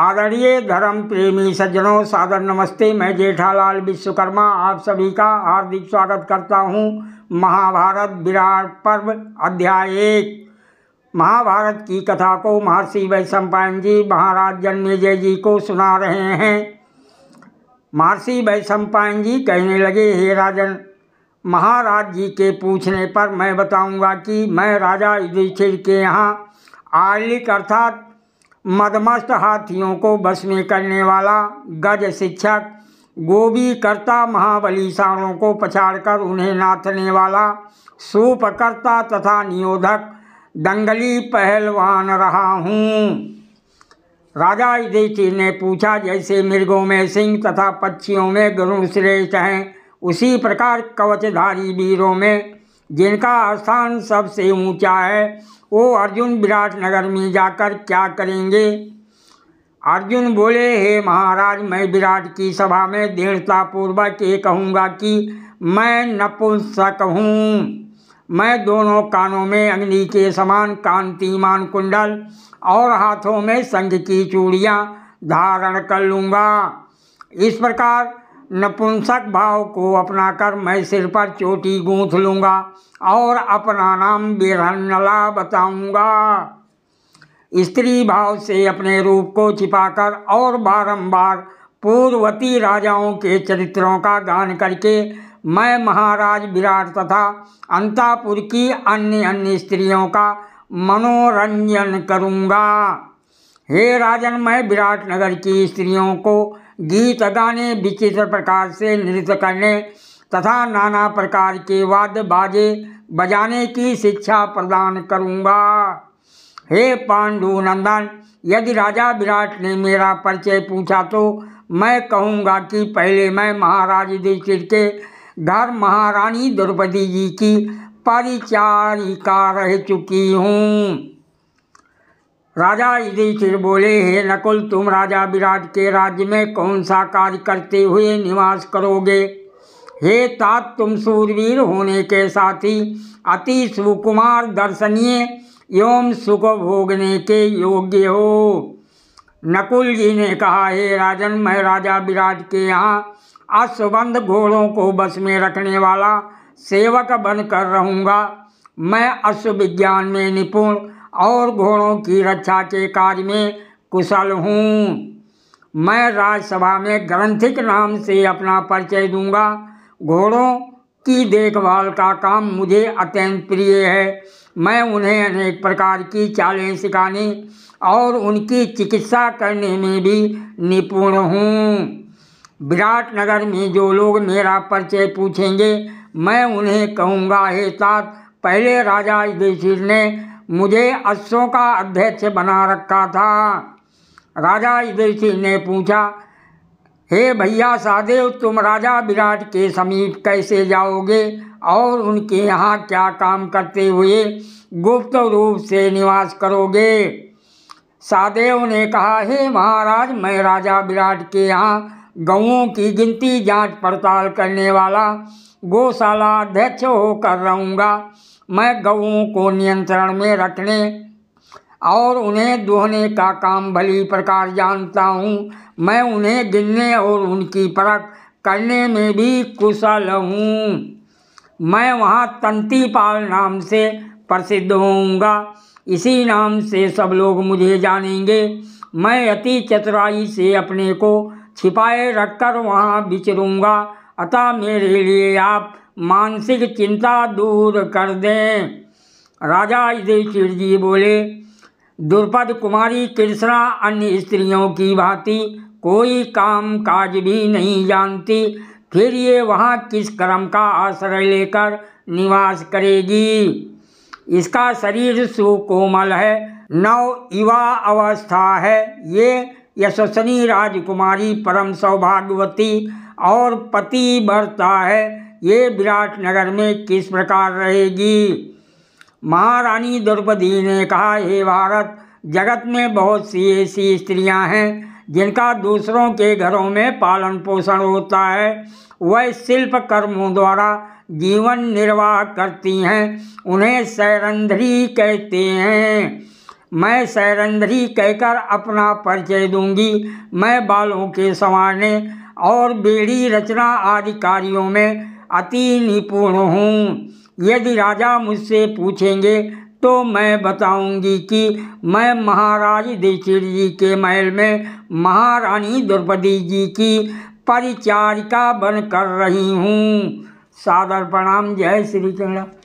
आदरणीय धर्म प्रेमी सज्जनों सादर नमस्ते मैं जेठालाल विश्वकर्मा आप सभी का हार्दिक स्वागत करता हूँ महाभारत विराट पर्व अध्याय एक महाभारत की कथा को महर्षि वैश्वपायन जी महाराज जन्मेजय जी को सुना रहे हैं महर्षि वैश्वपायन जी कहने लगे हे राजन महाराज जी के पूछने पर मैं बताऊंगा कि मैं राजा युधिष्ठिर के यहाँ आलिक अर्थात मदमस्त हाथियों को बस में करने वाला गज शिक्षक गोभी कर्ता महाबली सारों को पछाड़कर उन्हें नाथने वाला सूपकर्ता तथा नियोधक दंगली पहलवान रहा हूँ राजा युधिष्ठिर ने पूछा जैसे मृगों में सिंह तथा पक्षियों में गरुण श्रेष्ठ हैं उसी प्रकार कवचधारी वीरों में जिनका स्थान सबसे ऊंचा है वो अर्जुन विराट नगर में जाकर क्या करेंगे अर्जुन बोले हे महाराज मैं विराट की सभा में दृढ़तापूर्वक ये कहूँगा कि मैं नपुंसक हूँ मैं दोनों कानों में अग्नि के समान कांतिमान कुंडल और हाथों में संघ की चूड़ियाँ धारण कर लूँगा इस प्रकार नपुंसक भाव को अपनाकर मैं सिर पर चोटी गूंथ लूँगा और अपना नाम बेरहनला बताऊँगा स्त्री भाव से अपने रूप को छिपाकर और बारंबार पूर्ववती राजाओं के चरित्रों का गान करके मैं महाराज विराट तथा अंतापुर की अन्य अन्य स्त्रियों का मनोरंजन करूँगा हे राजन मैं विराट नगर की स्त्रियों को गीत गाने विचित्र प्रकार से नृत्य करने तथा नाना प्रकार के वाद्य बाजे बजाने की शिक्षा प्रदान करूँगा हे पांडु नंदन यदि राजा विराट ने मेरा परिचय पूछा तो मैं कहूँगा कि पहले मैं महाराज दीक्षित के घर महारानी द्रौपदी जी की परिचारिका रह चुकी हूँ राजा युधिष्ठिर बोले हे नकुल तुम राजा विराट के राज्य में कौन सा कार्य करते हुए निवास करोगे हे तात तुम सूरवीर होने के साथ ही अति सुकुमार दर्शनीय एवं सुख भोगने के योग्य हो नकुल जी ने कहा हे राजन मैं राजा विराट के यहाँ अश्वबंध घोड़ों को बस में रखने वाला सेवक बनकर रहूँगा मैं अश्व विज्ञान में निपुण और घोड़ों की रक्षा के कार्य में कुशल हूँ मैं राज्यसभा में ग्रंथिक नाम से अपना परिचय दूंगा घोड़ों की देखभाल का काम मुझे अत्यंत प्रिय है मैं उन्हें अनेक प्रकार की चालें सिखाने और उनकी चिकित्सा करने में भी निपुण हूँ विराट नगर में जो लोग मेरा परिचय पूछेंगे मैं उन्हें कहूँगा हे साथ पहले राजा युधिष्ठिर ने मुझे अश्वों का अध्यक्ष बना रखा था राजा युधिष्ठिर ने पूछा हे भैया सादेव तुम राजा विराट के समीप कैसे जाओगे और उनके यहाँ क्या काम करते हुए गुप्त रूप से निवास करोगे सादेव ने कहा हे महाराज मैं राजा विराट के यहाँ गऊँ की गिनती जांच पड़ताल करने वाला गौशाला अध्यक्ष होकर रहूँगा मैं गऊँ को नियंत्रण में रखने और उन्हें दोहने का काम भली प्रकार जानता हूँ मैं उन्हें गिनने और उनकी परख करने में भी कुशल हूँ मैं वहाँ तंतीपाल नाम से प्रसिद्ध होऊंगा इसी नाम से सब लोग मुझे जानेंगे मैं अति चतुराई से अपने को छिपाए रखकर वहाँ विचरूँगा अतः मेरे लिए आप मानसिक चिंता दूर कर दें राजा युधिष्ठिर जी बोले द्रुपद कुमारी कृष्णा अन्य स्त्रियों की भांति कोई काम काज भी नहीं जानती फिर ये वहाँ किस कर्म का आश्रय लेकर निवास करेगी इसका शरीर सुकोमल है नव युवा अवस्था है ये यशस्वनी राजकुमारी परम सौभाग्यवती और पति बढ़ता है ये विराटनगर में किस प्रकार रहेगी महारानी द्रौपदी ने कहा हे भारत जगत में बहुत सी ऐसी स्त्रियां हैं जिनका दूसरों के घरों में पालन पोषण होता है वह शिल्प कर्मों द्वारा जीवन निर्वाह करती हैं उन्हें सैरंधरी कहते हैं मैं सैरंधरी कहकर अपना परिचय दूंगी मैं बालों के संवारने और बेड़ी रचना आदि कार्यों में अति निपुण हूँ यदि राजा मुझसे पूछेंगे तो मैं बताऊंगी कि मैं महाराज दीक्षित जी के महल में महारानी द्रौपदी जी की परिचारिका बनकर रही हूँ सादर प्रणाम जय श्री कृष्ण